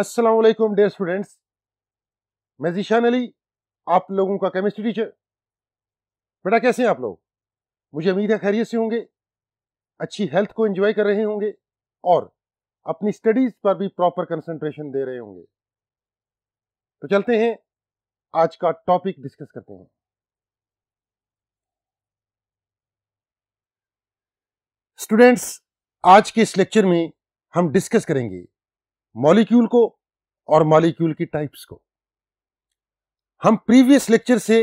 अस्सलाम वालेकुम dear students मैं जीशान अली आप लोगों का केमिस्ट्री टीचर बेटा कैसे हैं आप लोग मुझे उम्मीद है खैरियत से होंगे अच्छी हेल्थ को एंजॉय कर रहे होंगे और अपनी स्टडीज पर भी प्रॉपर कंसंट्रेशन दे रहे होंगे तो चलते हैं आज का टॉपिक डिस्कस करते हैं स्टूडेंट्स आज के इस लेक्चर में हम डिस्कस करेंगे मॉलिक्यूल को और मॉलिक्यूल की टाइप्स को हम प्रीवियस लेक्चर से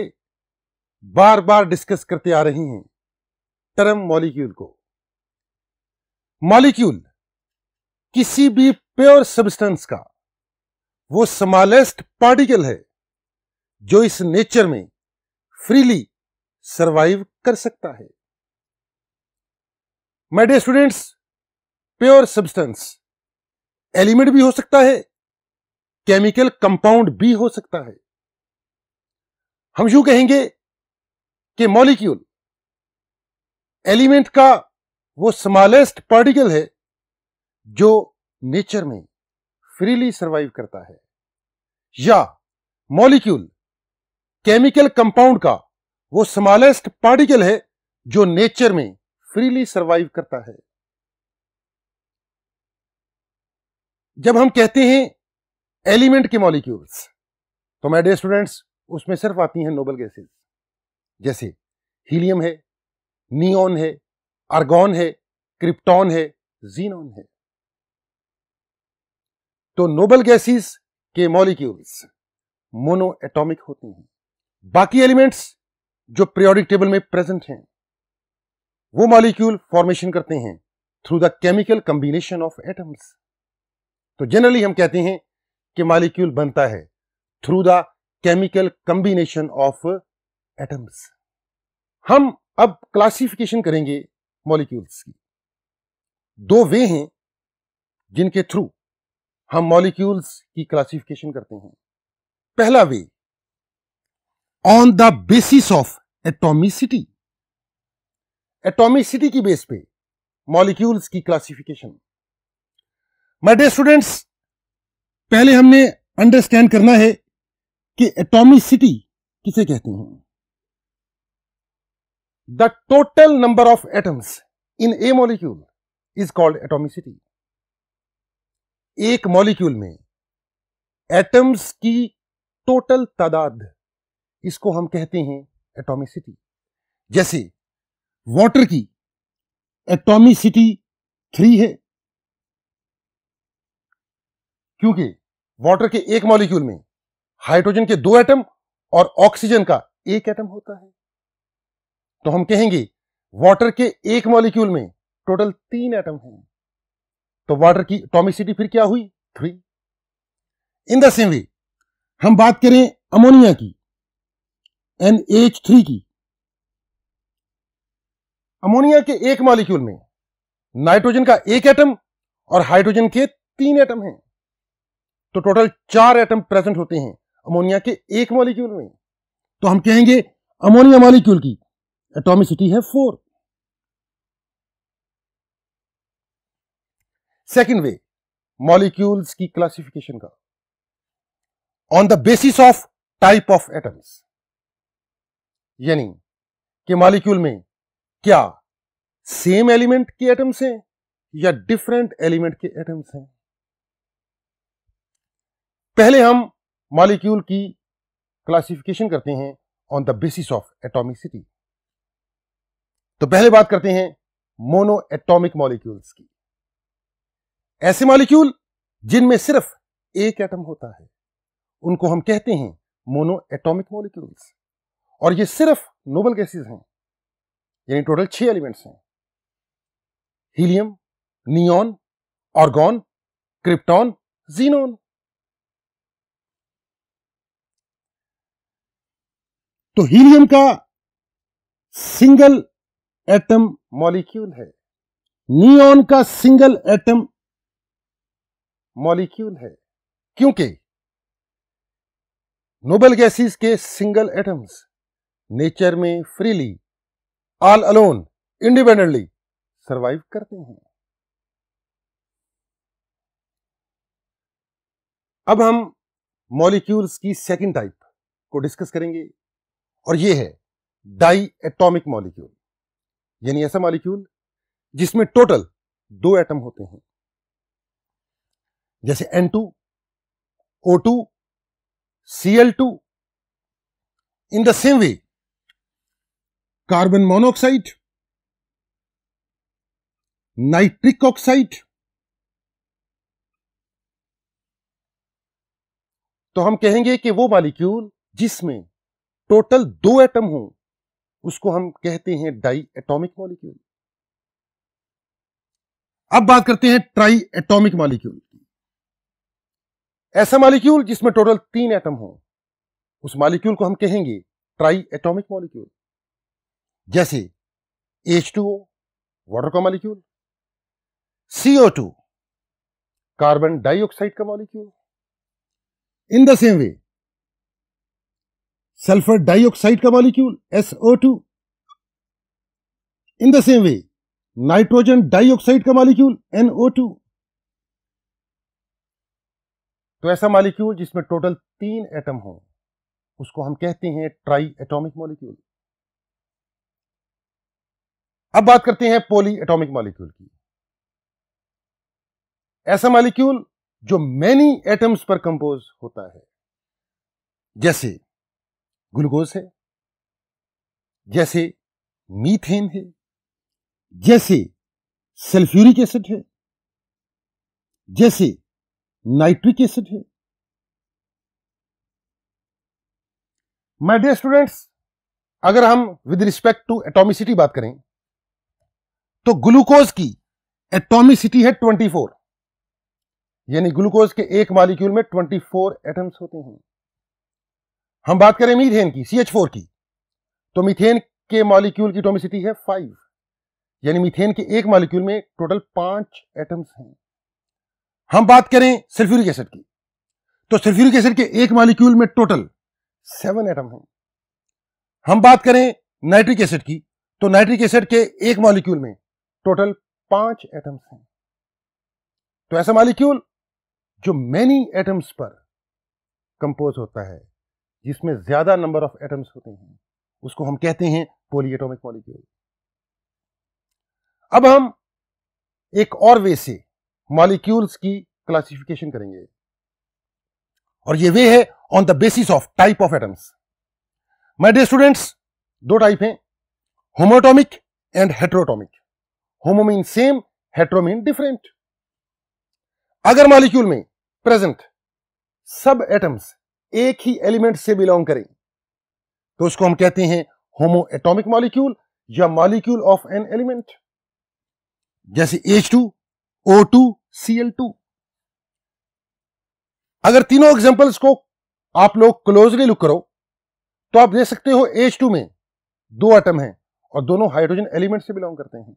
बार बार डिस्कस करते आ रहे हैं टर्म मॉलिक्यूल को मॉलिक्यूल किसी भी प्योर सब्सटेंस का वो स्मॉलेस्ट पार्टिकल है जो इस नेचर में फ्रीली सरवाइव कर सकता है my students pure substance element भी हो सकता है केमिकल कंपाउंड भी हो सकता है हम यू कहेंगे कि मॉलिक्यूल एलिमेंट का वो स्मॉलेस्ट पार्टिकल है जो नेचर में फ्रीली सरवाइव करता है या मॉलिक्यूल केमिकल कंपाउंड का वो स्मॉलेस्ट पार्टिकल है जो नेचर में फ्रीली सरवाइव करता है जब हम कहते हैं एलिमेंट के मॉलिक्यूल्स तो मैं डे स्टूडेंट्स उसमें सिर्फ आती हैं नोबल गैसेस जैसे हीलियम है नियॉन है आर्गॉन है क्रिप्टॉन है जीनॉन है तो नोबल गैसेस के मॉलिक्यूल्स मोनो एटॉमिक होते हैं बाकी एलिमेंट्स जो पीरियोडिक टेबल में प्रेजेंट हैं वो मॉलिक्यूल फॉर्मेशन करते हैं through the chemical combination of atoms तो जनरली हम कहते हैं कि मालिक्यूल बनता है through the chemical combination of atoms हम अब क्लासिफिकेशन करेंगे मॉलिक्यूल्स की दो वे हैं जिनके थ्रू हम मॉलिक्यूल्स की क्लासिफिकेशन करते हैं पहला way on the basis of atomicity atomicity की बेस पे मॉलिक्यूल्स की क्लासिफिकेशन माय डे स्टूडेंट्स पहले हमने अंडरस्टैंड करना है कि एटॉमिसिटी किसे कहते हैं the total number of atoms in a molecule is called atomicity एक मॉलिक्यूल में एटम्स की टोटल तादाद इसको हम कहते हैं एटॉमिसिटी जैसे वाटर की एटॉमिसिटी थ्री है क्योंकि वाटर के एक मॉलिक्यूल में हाइड्रोजन के दो एटम और ऑक्सीजन का एक एटम होता है तो हम कहेंगे वाटर के एक मॉलिक्यूल में टोटल तीन एटम हैं तो वाटर की टॉमिसिटी फिर क्या हुई three in the same way हम बात करें अमोनिया की एन एच थ्री की अमोनिया के एक मॉलिक्यूल में नाइट्रोजन का एक एटम और हाइड्रोजन के तीन एटम हैं तो टोटल चार एटम प्रेजेंट होते हैं अमोनिया के एक मॉलिक्यूल में तो हम कहेंगे अमोनिया मॉलिक्यूल की एटॉमिसिटी है फोर सेकेंड वे मॉलिक्यूल्स की क्लासिफिकेशन का on the basis of type of atoms यानी कि मॉलिक्यूल में क्या सेम एलिमेंट के एटम्स हैं या डिफरेंट एलिमेंट के एटम्स हैं पहले हम मॉलिक्यूल की क्लासिफिकेशन करते हैं on the basis of atomicity तो पहले बात करते हैं मोनो एटॉमिक मॉलिक्यूल्स की ऐसे मॉलिक्यूल जिनमें सिर्फ एक एटम होता है उनको हम कहते हैं मोनो एटॉमिक मॉलिक्यूल्स और ये सिर्फ नोबल गैसेस हैं यानी टोटल छह एलिमेंट्स हैं helium neon argon krypton xenon तो हीलियम का सिंगल एटम मॉलिक्यूल है नियॉन का सिंगल एटम मॉलिक्यूल है क्योंकि नोबल गैसेस के सिंगल एटम्स नेचर में freely all alone independently survive करते हैं अब हम मॉलिक्यूल्स की सेकंड टाइप को डिस्कस करेंगे और ये है डाई एटॉमिक मॉलिक्यूल यानी ऐसा मॉलिक्यूल जिसमें टोटल दो एटम होते हैं जैसे N2, O2, Cl2 in the same way carbon monoxide nitric oxide तो हम कहेंगे कि वो मॉलिक्यूल जिसमें टोटल दो एटम हो उसको हम कहते हैं डाई एटॉमिक मॉलिक्यूल अब बात करते हैं ट्राई एटॉमिक मॉलिक्यूल की ऐसा मॉलिक्यूल जिसमें टोटल तीन एटम हो उस मॉलिक्यूल को हम कहेंगे ट्राई एटॉमिक मॉलिक्यूल जैसे H2O वाटर का मॉलिक्यूल CO2 कार्बन डाइऑक्साइड का molecule in the same way sulphur dioxide का molecule SO2 in the same way nitrogen dioxide का मॉलिक्यूल NO2 तो ऐसा मॉलिक्यूल जिसमें टोटल तीन एटम हो उसको हम कहते हैं ट्राई एटॉमिक मॉलिक्यूल अब बात करते हैं पोली एटॉमिक मॉलिक्यूल की ऐसा मॉलिक्यूल जो मैनी एटम्स पर कंपोज होता है जैसे ग्लूकोज है जैसे मीथेन है जैसे सल्फ्यूरिक एसिड है जैसे नाइट्रिक एसिड है माय डियर स्टूडेंट्स अगर हम विद रिस्पेक्ट टू एटॉमिसिटी बात करें तो ग्लूकोज की एटॉमिसिटी है 24 यानी ग्लूकोज के एक मालिक्यूल में 24 एटम्स होते हैं हम बात करें मीथेन की सी एच फोर की तो मीथेन के मॉलिक्यूल की टोमिसिटी है फाइव यानी मीथेन के एक मॉलिक्यूल में टोटल पांच एटम्स हैं हम बात करें सल्फ्यूरिक एसिड की तो सल्फ्यूरिक एसिड के एक मॉलिक्यूल में टोटल सेवन एटम हैं हम बात करें नाइट्रिक एसिड की तो नाइट्रिक एसिड के एक मॉलिक्यूल में टोटल पांच एटम्स हैं तो ऐसा मॉलिक्यूल जो मैनी एटम्स पर कंपोज होता है जिसमें ज़्यादा नंबर ऑफ एटम्स होते हैं उसको हम कहते हैं पोलियोटोमिक मॉलिक्यूल अब हम एक और वे से मॉलिक्यूल्स की क्लासिफिकेशन करेंगे और ये वे है on the basis of type of atoms my dear students दो टाइप हैं homoatomic and heteroatomic homo means same hetero means different अगर मॉलिक्यूल में प्रेजेंट सब एटम्स एक ही एलिमेंट से बिलोंग करें तो उसको हम कहते हैं होमो एटॉमिक मॉलिक्यूल या मॉलिक्यूल ऑफ एन एलिमेंट जैसे H two O two C L two अगर तीनों एग्जांपल्स को आप लोग क्लोजली लुक करो तो आप देख सकते हो एच टू में दो एटम हैं और दोनों हाइड्रोजन एलिमेंट से बिलोंग करते हैं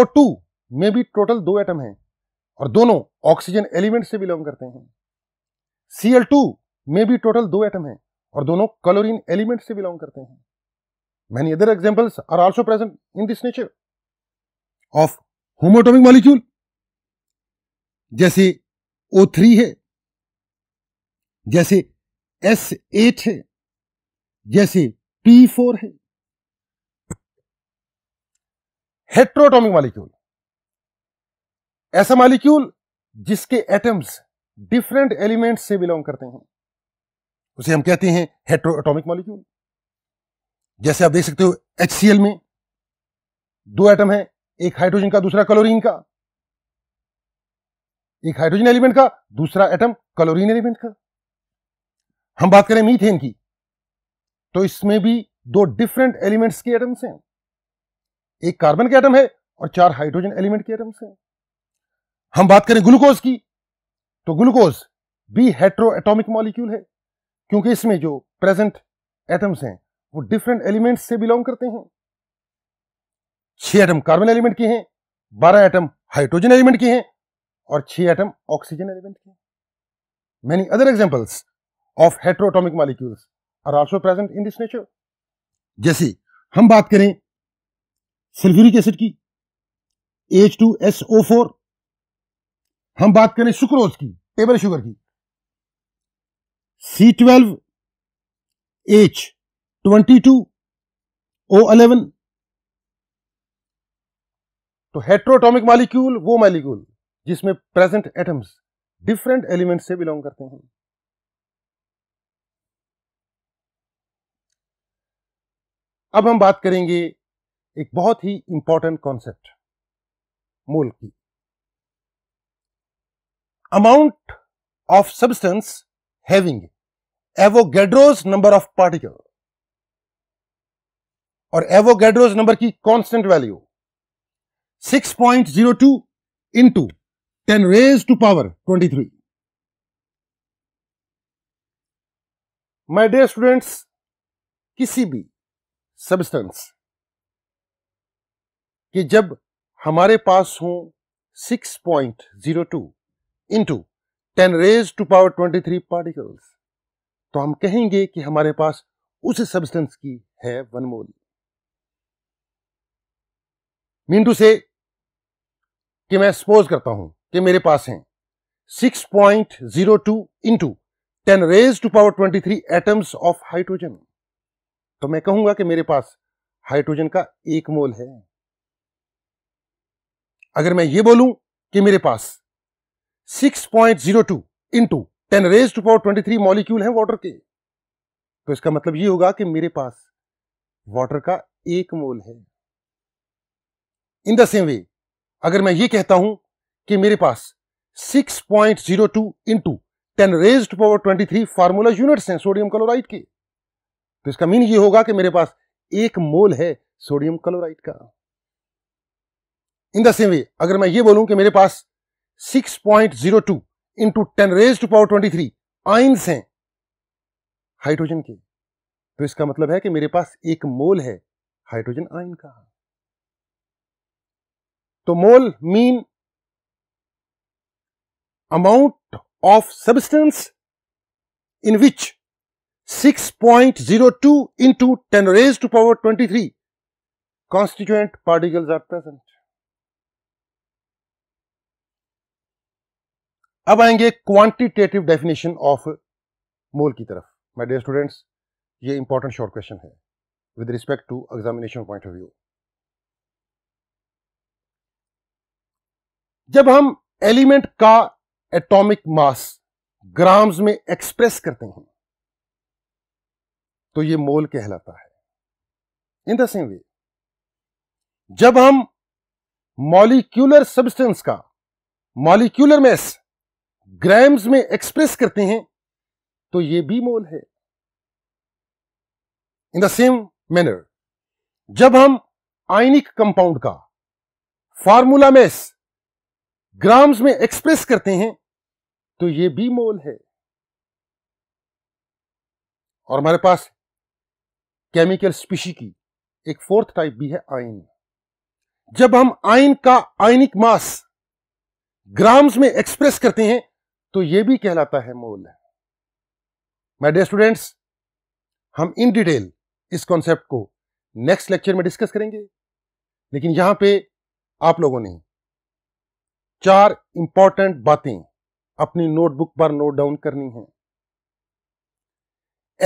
ओ टू में भी टोटल दो एटम हैं और दोनों ऑक्सीजन एलिमेंट से बिलोंग करते हैं सी एल टू में भी टोटल दो एटम है और दोनों कलोरिन एलिमेंट से बिलोंग करते हैं many other examples are also present in this nature of homoatomic molecule जैसे ओ थ्री है जैसे एस एट है जैसे पी फोर है हेट्रोटोमिक मॉलिक्यूल ऐसा मॉलिक्यूल जिसके एटम्स डिफरेंट एलिमेंट्स से बिलोंग करते हैं उसे हम कहते हैं हेट्रोएटॉमिक मॉलिक्यूल जैसे आप देख सकते हो एच में दो एटम है एक हाइड्रोजन का दूसरा क्लोरीन का एक हाइड्रोजन एलिमेंट का दूसरा एटम क्लोरीन एलिमेंट का हम बात करें मीथेन की तो इसमें भी दो डिफरेंट एलिमेंट्स के एटम्स हैं एक कार्बन के एटम है और चार हाइड्रोजन एलिमेंट के एटम्स हैं हम बात करें ग्लूकोज की तो ग्लूकोज भी हेट्रो एटोमिक मॉलिक्यूल है क्योंकि इसमें जो प्रेजेंट एटम्स हैं वो डिफरेंट एलिमेंट्स से बिलोंग करते हैं छह एटम कार्बन एलिमेंट के हैं बारह एटम हाइड्रोजन एलिमेंट के हैं और छह एटम ऑक्सीजन एलिमेंट के हैं other examples of hetero atomic molecule are also present in this nature जैसे हम बात करें सल्फ्यूरिक एसिड की H two S O four हम बात करें सुक्रोज की टेबल शुगर की C twelve H twenty two O eleven तो हेट्रोटॉमिक मालिक्यूल वो मालिक्यूल जिसमें प्रेजेंट एटम्स डिफरेंट एलिमेंट से बिलोंग करते हैं अब हम बात करेंगे एक बहुत ही इंपॉर्टेंट कॉन्सेप्ट मोल की amount of substance having Avogadro's number of particle और एवोगेड्रोज नंबर की constant value 6.02 point zero two into ten raise to power three my dear students किसी भी सब्सटेंस कि जब हमारे पास हो 6.02 into ten raise to power twenty three particles तो हम कहेंगे कि हमारे पास उस सब्सटेंस की है वन मोल मीन से कि मैं सपोज करता हूं कि मेरे पास हैं 6.02 point zero two into ten raise to power twenty three atoms of hydrogen तो मैं कहूंगा कि मेरे पास हाइड्रोजन का एक मोल है अगर मैं ये बोलूं कि मेरे पास 6.02 into ten raise to power 23 molecule है वाटर के तो इसका मतलब ये होगा कि मेरे पास वाटर का एक मोल है इन द सेम वे अगर मैं ये कहता हूं कि मेरे पास 6.02 point zero two into ten raise to power twenty three formula units हैं सोडियम क्लोराइड के तो इसका मीन ये होगा कि मेरे पास एक मोल है सोडियम क्लोराइड का इन द सेम वे अगर मैं ये बोलूं कि मेरे पास 6.02 point zero two into ten raise to power twenty three ions हैं हाइड्रोजन के तो इसका मतलब है कि मेरे पास एक मोल है हाइड्रोजन आयन का तो mole mean amount of substance in which 6.02 point zero two into ten raise to power twenty three constituent particles are present अब आएंगे क्वांटिटेटिव डेफिनेशन ऑफ मोल की तरफ माय डियर स्टूडेंट्स ये इंपॉर्टेंट शॉर्ट क्वेश्चन है with respect to examination point of view जब हम element का atomic mass grams में एक्सप्रेस करते हैं तो ये मोल कहलाता है इन द सेम वे जब हम मॉलिक्यूलर सब्सटेंस का मॉलिक्यूलर मैस ग्राम्स में एक्सप्रेस करते हैं तो ये भी मोल है इन द सेम मैनर जब हम आयनिक कंपाउंड का फार्मूला मैस ग्राम्स में एक्सप्रेस करते हैं तो ये भी मोल है और हमारे पास केमिकल स्पीशी की एक फोर्थ टाइप भी है आयन जब हम आयन का आयनिक मास ग्राम्स में एक्सप्रेस करते हैं तो ये भी कहलाता है मोल माय डियर स्टूडेंट्स हम इन डिटेल इस कॉन्सेप्ट को नेक्स्ट लेक्चर में डिस्कस करेंगे लेकिन यहां पे आप लोगों ने चार इंपॉर्टेंट बातें अपनी नोटबुक पर नोट डाउन करनी है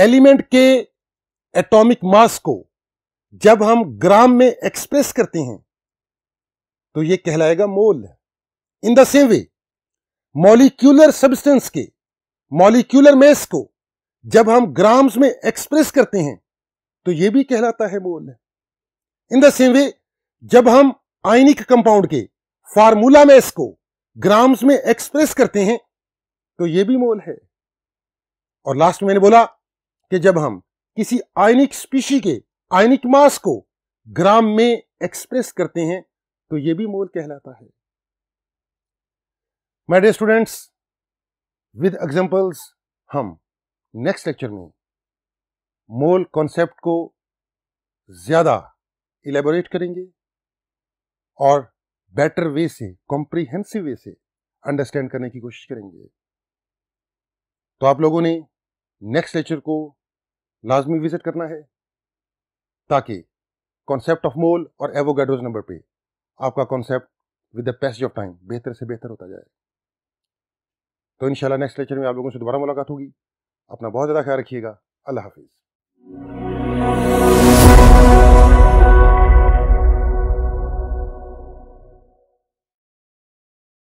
एलिमेंट के एटॉमिक मास को जब हम ग्राम में एक्सप्रेस करते हैं तो ये कहलाएगा mole in the same way molecular substance के मॉलिक्यूलर मैस को जब हम ग्राम्स में एक्सप्रेस करते हैं तो यह भी कहलाता है मोल इन द सेम वे जब हम आयनिक कंपाउंड के फार्मूला मैस को ग्राम्स में एक्सप्रेस करते हैं तो यह भी मोल है और लास्ट में मैंने बोला कि जब हम किसी आयनिक स्पीशी के आयनिक मास को ग्राम में एक्सप्रेस करते हैं तो यह भी मोल कहलाता है my dear students with examples हम नेक्स्ट लेक्चर में मोल कॉन्सेप्ट को ज़्यादा इलेबोरेट करेंगे और बेटर वे से कॉम्प्रिहेंसिव वे से अंडरस्टैंड करने की कोशिश करेंगे तो आप लोगों ने नेक्स्ट लेक्चर को लाजमी विजिट करना है ताकि कॉन्सेप्ट ऑफ मोल और एवोगेडोज नंबर पे आपका concept with the passage of time बेहतर से बेहतर होता जाए तो इन नेक्स्ट लेक्चर में आप लोगों से दोबारा मुलाकात होगी अपना बहुत ज़्यादा ख्याल रखिएगा अल्लाह हाफिज़